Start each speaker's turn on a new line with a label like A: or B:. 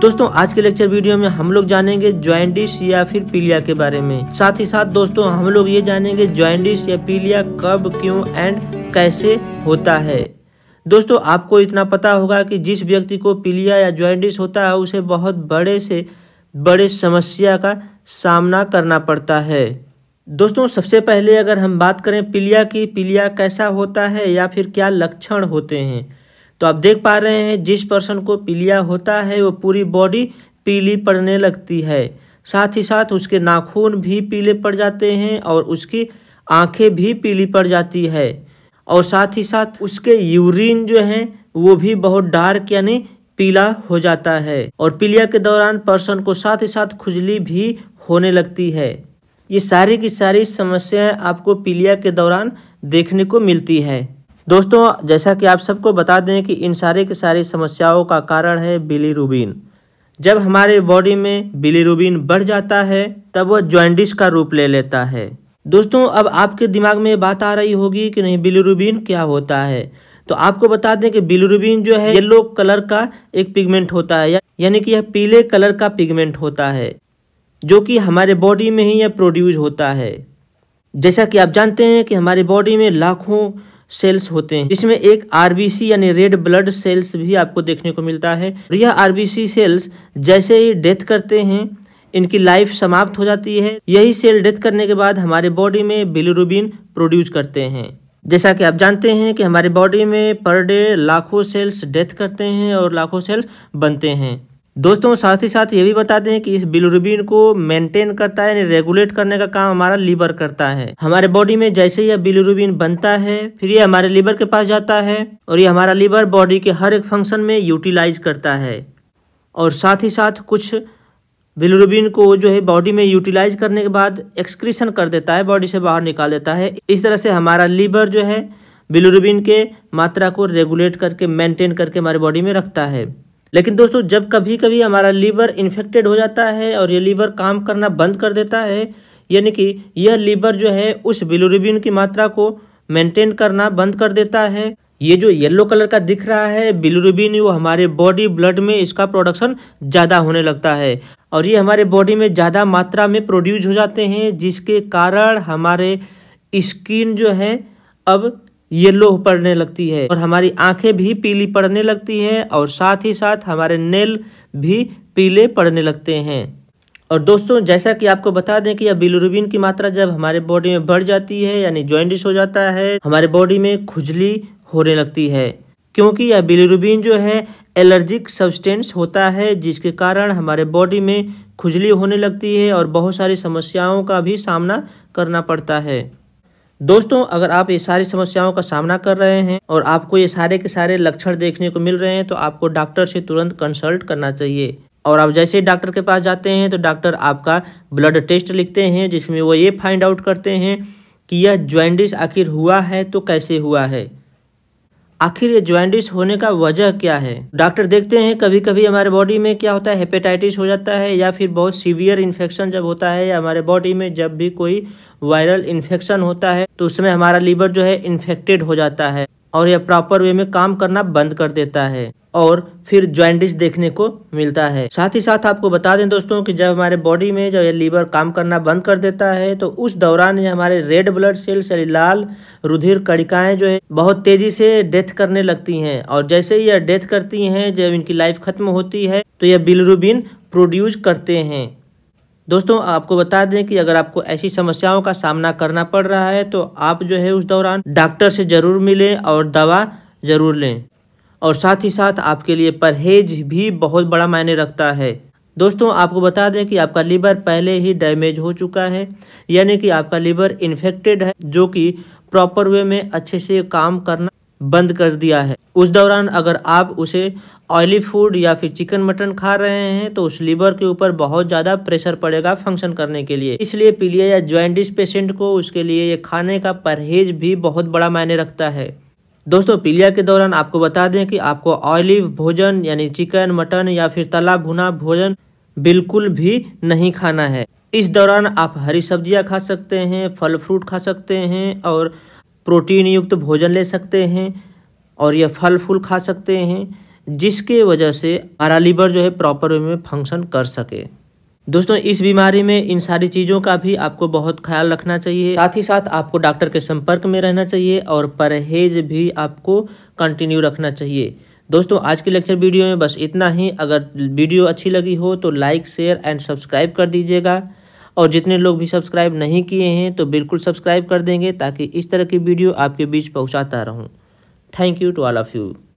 A: दोस्तों आज के लेक्चर वीडियो में हम लोग जानेंगे ज्वाइंटिस या फिर पीलिया के बारे में साथ ही साथ दोस्तों हम लोग ये जानेंगे ज्वाइंटिस या पीलिया कब क्यों एंड कैसे होता है दोस्तों आपको इतना पता होगा कि जिस व्यक्ति को पीलिया या ज्वाइंटिस होता है उसे बहुत बड़े से बड़े समस्या का सामना करना पड़ता है दोस्तों सबसे पहले अगर हम बात करें पीलिया की पीलिया कैसा होता है या फिर क्या लक्षण होते हैं तो आप देख पा रहे हैं जिस पर्सन को पीलिया होता है वो पूरी बॉडी पीली पड़ने लगती है साथ ही साथ उसके नाखून भी पीले पड़ जाते हैं और उसकी आंखें भी पीली पड़ जाती है और साथ ही साथ उसके यूरिन जो है वो भी बहुत डार्क यानी पीला हो जाता है और पीलिया के दौरान पर्सन को साथ ही साथ खुजली भी होने लगती है ये सारी की सारी समस्याएं आपको पीलिया के दौरान देखने को मिलती है दोस्तों जैसा कि आप सबको बता दें कि इन सारे के सारे समस्याओं का कारण है बिलीरुबिन जब हमारे बॉडी में बिलीरुबिन बढ़ जाता है तब वह ज्वाइंडिस का रूप ले लेता है दोस्तों अब आपके दिमाग में बात आ रही होगी कि नहीं बिलीरुबिन क्या होता है तो आपको बता दें कि बिलीरुबिन जो है येलो कलर का एक पिगमेंट होता है यानी कि यह पीले कलर का पिगमेंट होता है जो कि हमारे बॉडी में ही यह प्रोड्यूस होता है जैसा कि आप जानते हैं कि हमारी बॉडी में लाखों सेल्स होते हैं जिसमें एक आरबीसी यानी रेड ब्लड सेल्स भी आपको देखने को मिलता है यह आरबीसी सेल्स जैसे ही डेथ करते हैं इनकी लाइफ समाप्त हो जाती है यही सेल डेथ करने के बाद हमारे बॉडी में बिलिरुबिन प्रोड्यूस करते हैं जैसा कि आप जानते हैं कि हमारे बॉडी में पर डे लाखों सेल्स डेथ करते हैं और लाखों सेल्स बनते हैं दोस्तों साथ ही साथ ये भी बता दें कि इस बिलोरबिन को मेंटेन करता है यानी रेगुलेट करने का काम हमारा लीवर करता है हमारे बॉडी में जैसे ही बिलोरबिन बनता है फिर ये हमारे लीवर के पास जाता है और ये हमारा लीवर बॉडी के हर एक फंक्शन में यूटिलाइज करता है और साथ ही साथ कुछ बिलोरबिन को जो है बॉडी में यूटिलाइज करने के बाद एक्सक्रीशन कर देता है बॉडी से बाहर निकाल देता है इस तरह से हमारा लीवर जो है बिलोरबिन के मात्रा को रेगुलेट करके मेंटेन करके हमारे बॉडी में रखता है लेकिन दोस्तों जब कभी कभी हमारा लीवर इन्फेक्टेड हो जाता है और ये लीवर काम करना बंद कर देता है यानी कि यह लीवर जो है उस बिलोरिबिन की मात्रा को मेंटेन करना बंद कर देता है ये जो येलो कलर का दिख रहा है बिलोरिबिन वो हमारे बॉडी ब्लड में इसका प्रोडक्शन ज़्यादा होने लगता है और ये हमारे बॉडी में ज़्यादा मात्रा में प्रोड्यूस हो जाते हैं जिसके कारण हमारे स्किन जो है अब येलो पड़ने लगती है और हमारी आंखें भी पीली पड़ने लगती हैं और साथ ही साथ हमारे नेल भी पीले पड़ने लगते हैं और दोस्तों जैसा कि आपको बता दें कि यह बिलुरुबिन की मात्रा जब हमारे बॉडी में बढ़ जाती है यानी ज्वाइंटिस हो जाता है हमारे बॉडी में खुजली होने लगती है क्योंकि यह बिलुरुबिन जो है एलर्जिक सब्सटेंस होता है जिसके कारण हमारे बॉडी में खुजली होने लगती है और बहुत सारी समस्याओं का भी सामना करना पड़ता है दोस्तों अगर आप ये सारी समस्याओं का सामना कर रहे हैं और आपको ये सारे के सारे लक्षण देखने को मिल रहे हैं तो आपको डॉक्टर से तुरंत कंसल्ट करना चाहिए और आप जैसे ही डॉक्टर के पास जाते हैं तो डॉक्टर आपका ब्लड टेस्ट लिखते हैं जिसमें वो ये फाइंड आउट करते हैं कि यह ज्वाइंडिस आखिर हुआ है तो कैसे हुआ है आखिर ये ज्वाइंटिस होने का वजह क्या है डॉक्टर देखते हैं कभी कभी हमारे बॉडी में क्या होता है हेपेटाइटिस हो जाता है या फिर बहुत सीवियर इन्फेक्शन जब होता है या हमारे बॉडी में जब भी कोई वायरल इन्फेक्शन होता है तो उसमें हमारा लीवर जो है इन्फेक्टेड हो जाता है और यह प्रॉपर वे में काम करना बंद कर देता है और फिर ज्वाइंटिस देखने को मिलता है साथ ही साथ आपको बता दें दोस्तों कि जब हमारे बॉडी में जब ये लीवर काम करना बंद कर देता है तो उस दौरान ये हमारे रेड ब्लड सेल्स यानी लाल रुधिर कड़िकाएं जो है बहुत तेजी से डेथ करने लगती हैं और जैसे ही यह डेथ करती हैं जब इनकी लाइफ खत्म होती है तो यह बिलरुबिन प्रोड्यूस करते हैं दोस्तों आपको बता दें कि अगर आपको ऐसी समस्याओं का सामना करना पड़ रहा है तो आप जो है उस दौरान डॉक्टर से जरूर मिलें और दवा जरूर लें और साथ ही साथ आपके लिए परहेज भी बहुत बड़ा मायने रखता है दोस्तों आपको बता दें कि आपका लीवर पहले ही डैमेज हो चुका है यानी कि आपका लीवर इन्फेक्टेड है जो कि प्रॉपर वे में अच्छे से काम करना बंद कर दिया है उस दौरान अगर आप उसे ऑयली फूड या फिर चिकन मटन खा रहे हैं तो उस लीवर के ऊपर बहुत ज़्यादा प्रेशर पड़ेगा फंक्शन करने के लिए इसलिए पीलिया या ज्वाइंटिस पेशेंट को उसके लिए ये खाने का परहेज भी बहुत बड़ा मायने रखता है दोस्तों पीलिया के दौरान आपको बता दें कि आपको ऑयली भोजन यानी चिकन मटन या फिर तला भुना भोजन बिल्कुल भी नहीं खाना है इस दौरान आप हरी सब्जियां खा सकते हैं फल फ्रूट खा सकते हैं और प्रोटीन युक्त भोजन ले सकते हैं और यह फल फूल खा सकते हैं जिसके वजह से हमारा लीवर जो है प्रॉपर वे में फंक्शन कर सके दोस्तों इस बीमारी में इन सारी चीज़ों का भी आपको बहुत ख्याल रखना चाहिए साथ ही साथ आपको डॉक्टर के संपर्क में रहना चाहिए और परहेज भी आपको कंटिन्यू रखना चाहिए दोस्तों आज के लेक्चर वीडियो में बस इतना ही अगर वीडियो अच्छी लगी हो तो लाइक शेयर एंड सब्सक्राइब कर दीजिएगा और जितने लोग भी सब्सक्राइब नहीं किए हैं तो बिल्कुल सब्सक्राइब कर देंगे ताकि इस तरह की वीडियो आपके बीच पहुंचाता रहूं thank you to all of you